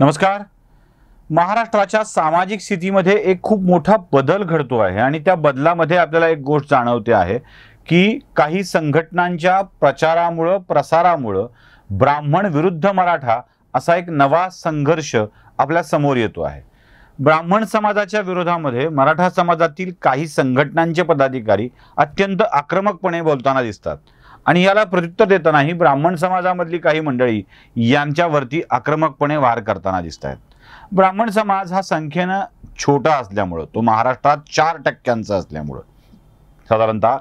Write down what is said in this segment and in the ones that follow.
नमस्कार महाराष्ट्राच्या सामाजिक स्थितीमध्ये एक खूप मोठा बदल घडतो आहे आणि त्या बदलामध्ये आपल्याला एक गोष्ट जाणवते आहे की काही संघटनांच्या प्रचारामुळं प्रसारामुळं ब्राह्मण विरुद्ध मराठा असा एक नवा संघर्ष आपल्या समोर येतो आहे ब्राह्मण समाजाच्या विरोधामध्ये मराठा समाजातील काही संघटनांचे पदाधिकारी अत्यंत आक्रमकपणे बोलताना दिसतात आणि याला प्रत्युत्तर देतानाही ब्राह्मण समाजामधली काही मंडळी यांच्यावरती आक्रमकपणे वार करताना दिसत आहेत ब्राह्मण समाज हा संख्येनं छोटा असल्यामुळं तो महाराष्ट्रात चार टक्क्यांचा असल्यामुळं साधारणतः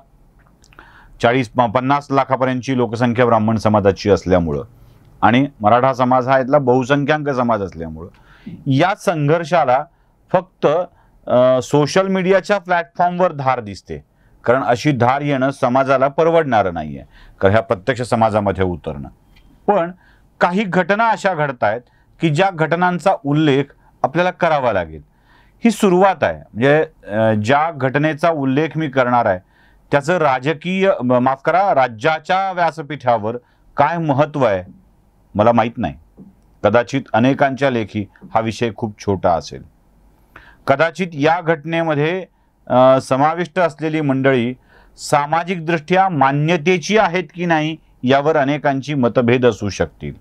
चाळीस पन्नास लाखापर्यंतची लोकसंख्या ब्राह्मण समाजाची असल्यामुळं आणि मराठा समाज हा इथला बहुसंख्याक समाज असल्यामुळं या संघर्षाला फक्त सोशल मीडियाच्या प्लॅटफॉर्मवर धार दिसते कारण अशी धार येणं समाजाला परवडणारं नाही आहे कारण ह्या प्रत्यक्ष समाजामध्ये उतरणं पण काही घटना अशा घडत आहेत की ज्या घटनांचा उल्लेख आपल्याला करावा लागेल ही सुरुवात आहे म्हणजे ज्या घटनेचा उल्लेख मी करणार आहे त्याचं राजकीय माफ करा राज्याच्या व्यासपीठावर काय महत्त्व आहे मला माहीत नाही कदाचित अनेकांच्या लेखी हा विषय खूप छोटा असेल कदाचित या घटनेमध्ये समाविष्ट असलेली मंडळी सामाजिकदृष्ट्या मान्यतेची आहेत की नाही यावर अनेकांची मतभेद असू शकतील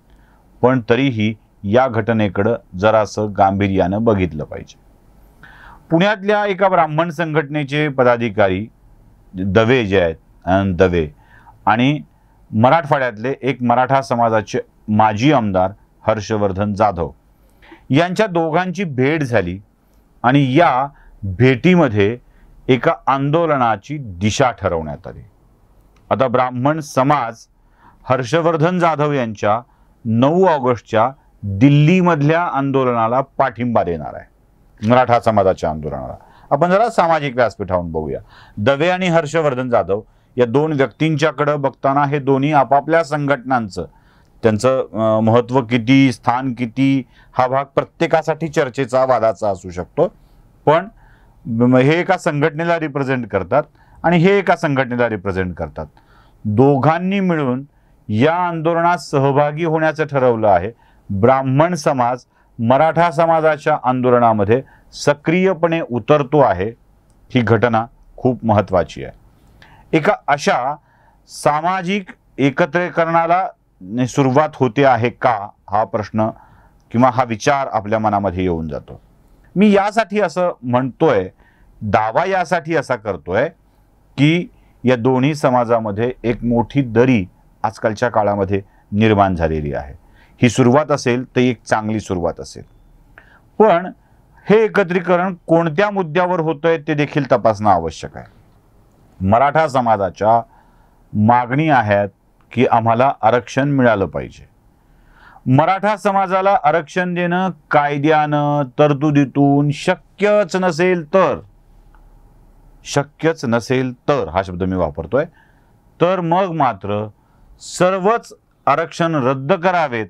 पण तरीही या घटनेकडं जरासं गांभीर्यानं बघितलं पाहिजे पुण्यातल्या एका ब्राह्मण संघटनेचे पदाधिकारी दवे जे आहेत दवे आणि मराठवाड्यातले एक मराठा समाजाचे माजी आमदार हर्षवर्धन जाधव यांच्या दोघांची भेट झाली आणि या भेटीमध्ये एका आंदोलनाची दिशा ठरवण्यात आली आता ब्राह्मण समाज हर्षवर्धन जाधव यांच्या नऊ ऑगस्टच्या दिल्लीमधल्या आंदोलनाला पाठिंबा देणार आहे मराठा समाजाच्या आंदोलनाला आपण जरा सामाजिक व्यासपीठावरून बघूया दवे आणि हर्षवर्धन जाधव या दोन व्यक्तींच्याकडं बघताना हे दोन्ही आपापल्या संघटनांचं त्यांचं महत्त्व किती स्थान किती हा भाग प्रत्येकासाठी चर्चेचा वादाचा असू शकतो पण हे एका संघटनेला रिप्रेझेंट करतात आणि हे एका संघटनेला रिप्रेझेंट करतात दोघांनी मिळून या आंदोलनात सहभागी होण्याचं ठरवलं आहे ब्राह्मण समाज मराठा समाजाच्या आंदोलनामध्ये सक्रियपणे उतरतो आहे ही घटना खूप महत्त्वाची आहे एका अशा सामाजिक एकत्रीकरणाला सुरुवात होते आहे का हा प्रश्न किंवा हा विचार आपल्या मनामध्ये येऊन जातो मी यासाठी असं म्हणतोय दावा यासाठी असा करतोय की या दोन्ही समाजामध्ये एक मोठी दरी आजकालच्या काळामध्ये निर्माण झालेली आहे ही सुरुवात असेल तर एक चांगली सुरुवात असेल पण हे एकत्रीकरण कोणत्या मुद्द्यावर होतंय ते देखील तपासणं आवश्यक आहे मराठा समाजाच्या मागणी आहेत की आम्हाला आरक्षण मिळालं पाहिजे मराठा समाजाला आरक्षण देणं कायद्यानं तरतुदीतून शक्यच नसेल तर शक्यच नसेल तर हा शब्द मी वापरतोय तर मग मात्र सर्वच आरक्षण रद्द करावेत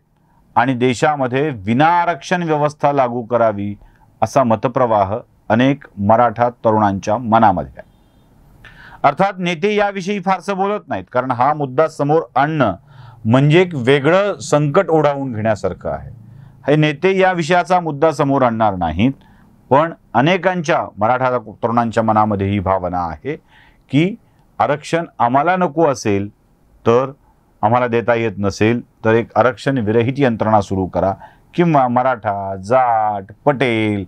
आणि देशामध्ये विना आरक्षण व्यवस्था लागू करावी असा मतप्रवाह अनेक मराठा तरुणांच्या मनामध्ये आहे अर्थात नेते याविषयी फारसं बोलत नाहीत कारण हा मुद्दा समोर आणणं म्हणजे एक वेगळं संकट ओढावून घेण्यासारखं आहे हे नेते या विषयाचा मुद्दा समोर आणणार नाहीत पण अनेकांच्या मराठा तरुणांच्या मनामध्ये ही भावना आहे की आरक्षण आम्हाला नको असेल तर आम्हाला देता येत नसेल तर एक आरक्षण विरहित यंत्रणा सुरू करा किंवा मराठा जाट पटेल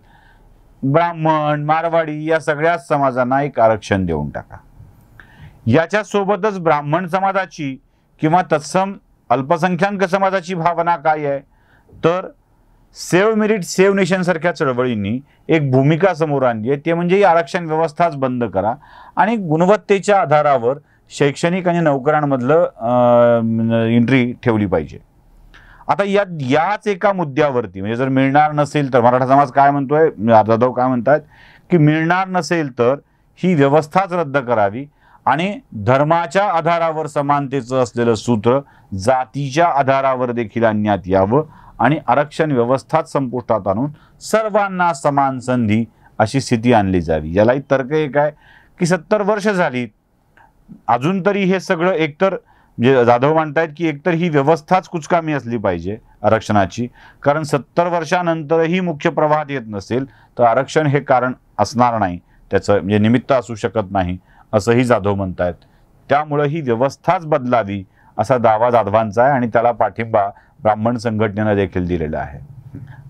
ब्राह्मण मारवाडी या सगळ्याच समाजांना एक आरक्षण देऊन टाका याच्यासोबतच ब्राह्मण समाजाची किंवा तत्सम अल्पसंख्याक समाजाची भावना काय आहे तर सेव्ह मेरिट सेव्ह नेशन सारख्या चळवळींनी एक भूमिका समोर आणली आहे ते म्हणजे ही आरक्षण व्यवस्थाच बंद करा आणि गुणवत्तेच्या आधारावर शैक्षणिक आणि नोकऱ्यांमधलं एंट्री ठेवली पाहिजे आता या याच एका मुद्द्यावरती म्हणजे जर मिळणार नसेल तर मराठा समाज काय म्हणतोय जाधव काय म्हणतात की मिळणार नसेल तर ही व्यवस्थाच रद्द करावी आणि धर्माच्या आधारावर समानतेचं असलेलं सूत्र जातीच्या आधारावर देखील आणण्यात यावं आणि आरक्षण व्यवस्थाच संपुष्टात आणून सर्वांना समान संधी अशी स्थिती आणली जावी यालाही तर्क एक आहे की सत्तर वर्ष झाली अजून तरी हे सगळं एकतर म्हणजे जाधव म्हणतायत की एकतर ही व्यवस्थाच कुचकामी असली पाहिजे आरक्षणाची कारण सत्तर वर्षानंतरही मुख्य प्रवाहात येत नसेल तर आरक्षण हे कारण असणार नाही त्याचं म्हणजे निमित्त असू शकत नाही असंही जाधव म्हणतायत त्यामुळं ही व्यवस्थाच बदलावी असा दावा जाधवांचा आहे आणि त्याला पाठिंबा ब्राह्मण संघटनेनं देखील दिलेला आहे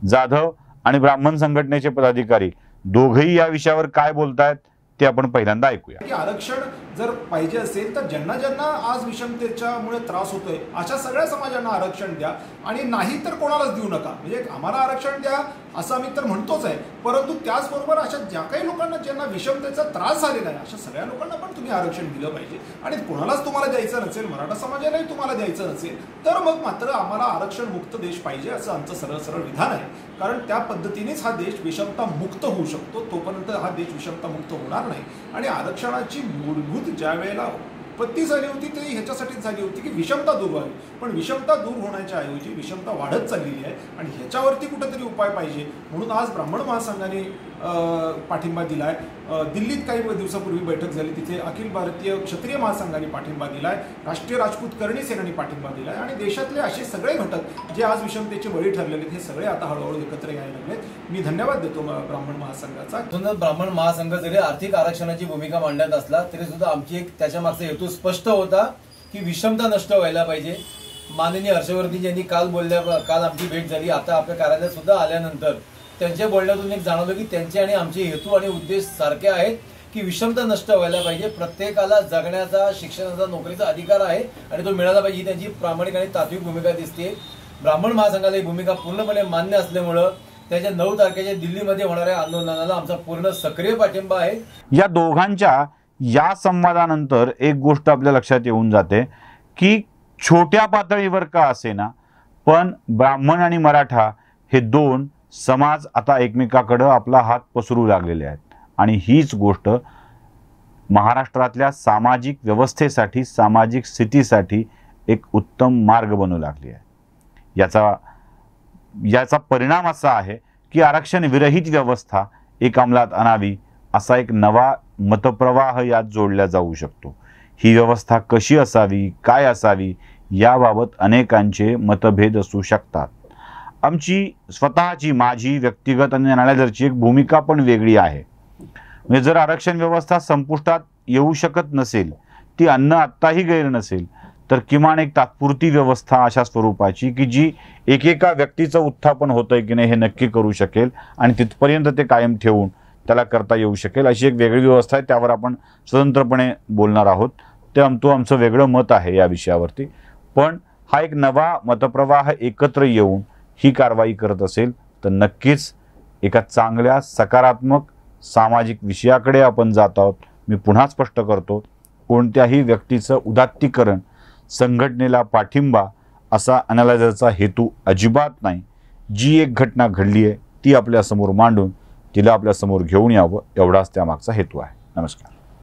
जाधव आणि ब्राह्मण संघटनेचे पदाधिकारी दोघेही या विषयावर काय बोलतायत ते आपण पहिल्यांदा ऐकूया आरक्षण जर पाहिजे असेल तर ज्यांना ज्यांना आज विषमतेच्यामुळे त्रास होतोय अशा सगळ्या समाजांना आरक्षण द्या आणि नाही तर कोणालाच देऊ नका म्हणजे आम्हाला आरक्षण द्या असं आम्ही तर म्हणतोच आहे परंतु त्याचबरोबर अशा ज्या काही लोकांना ज्यांना विषमतेचा त्रास झालेला आहे अशा सगळ्या लोकांना पण तुम्ही आरक्षण दिलं पाहिजे आणि कोणालाच तुम्हाला द्यायचं नसेल मराठा समाजालाही तुम्हाला द्यायचं नसेल तर मग मात्र आम्हाला आरक्षण मुक्त देश पाहिजे असं आमचं सरळ सरळ विधान आहे कारण त्या पद्धतीनेच हा देश विषमता मुक्त होऊ शकतो तोपर्यंत हा देश विषमता मुक्त होणार नाही आणि आरक्षणाची मूलभूत होती ज्या वेळेला उत्पत्ती झाली होती ते ह्याच्यासाठीच झाली होती की विषमता दूर व्हावी पण विषमता दूर होण्याच्या ऐवजी विषमता वाढत चाललेली आहे आणि ह्याच्यावरती कुठंतरी उपाय पाहिजे म्हणून आज ब्राह्मण महासंघाने पाठिंबा दिला आहे दिल्लीत काही दिवसापूर्वी बैठक झाली तिथे अखिल भारतीय क्षत्रिय महासंघाने पाठिंबा दिला आहे राष्ट्रीय राजपूत करणी सेनाने पाठिंबा दिला आणि देशातले असे सगळे घटक जे आज विषमतेचे बळी ठरलेले हे सगळे आता हळूहळू एकत्र यायला लागलेत मी धन्यवाद देतो ब्राह्मण महासंघाचा ब्राह्मण महासंघ जरी आर्थिक आरक्षणाची भूमिका मांडण्यात असला तरी सुद्धा आमची एक त्याच्या मागचा हेतू स्पष्ट होता की विषमता नष्ट व्हायला पाहिजे माननीय हर्षवर्धन यांनी काल बोलल्या काल आमची भेट झाली आता आपल्या कार्यालयात सुद्धा आल्यानंतर त्यांच्या बोलण्यातून एक जाणवलं की त्यांचे आणि आमचे हेतू आणि उद्देश सारखे आहेत की विषमता नष्ट व्हायला पाहिजे प्रत्येकाला जगण्याचा शिक्षणाचा नोकरीचा अधिकार आहे आणि तो मिळाला पाहिजे त्यांची प्रामाणिक आणि तात्विक भूमिका दिसते ब्राह्मण महासंघाला ही भूमिका पूर्णपणे मान्य असल्यामुळं त्याच्या नऊ तारखेच्या दिल्लीमध्ये होणाऱ्या आंदोलनाला आमचा पूर्ण सक्रिय पाठिंबा आहे या दोघांच्या या संवादानंतर एक गोष्ट आपल्या लक्षात येऊन जाते की छोट्या पातळीवर का असेना पण ब्राह्मण आणि मराठा हे दोन समाज आता एकमेकाकडं आपला हात पसरू लागलेले आहेत आणि हीच गोष्ट महाराष्ट्रातल्या सामाजिक व्यवस्थेसाठी सामाजिक स्थितीसाठी एक उत्तम मार्ग बनू लागली आहे याचा याचा परिणाम असा आहे की आरक्षण विरहित व्यवस्था एक अंमलात आणावी असा एक नवा मतप्रवाह यात जोडला जाऊ शकतो ही व्यवस्था कशी असावी काय असावी याबाबत अनेकांचे मतभेद असू शकतात आमची स्वतःची माझी व्यक्तिगत आणि न्यायालयाची एक भूमिका पण वेगळी आहे म्हणजे जर आरक्षण व्यवस्था संपुष्टात येऊ शकत नसेल ती अन्न आत्ताही गैर नसेल तर किमान एक तात्पुरती व्यवस्था अशा स्वरूपाची की जी एकेका व्यक्तीचं उत्थापन होतंय की नाही हे नक्की करू शकेल आणि तिथपर्यंत ते कायम ठेवून त्याला करता येऊ शकेल अशी एक वेगळी व्यवस्था आहे त्यावर आपण स्वतंत्रपणे बोलणार आहोत ते आमतो आमचं वेगळं मत आहे या विषयावरती पण हा एक नवा मतप्रवाह एकत्र येऊन ही कारवाई करत असेल तर नक्कीच एका चांगल्या सकारात्मक सामाजिक विषयाकडे आपण जात आहोत मी पुन्हा स्पष्ट करतो कोणत्याही व्यक्तीचं उदात्तीकरण संघटनेला पाठिंबा असा अनालायझरचा हेतू अजिबात नाही जी एक घटना घडली आहे ती आपल्यासमोर मांडून तिला आपल्यासमोर घेऊन यावं एवढाच त्यामागचा हेतू आहे नमस्कार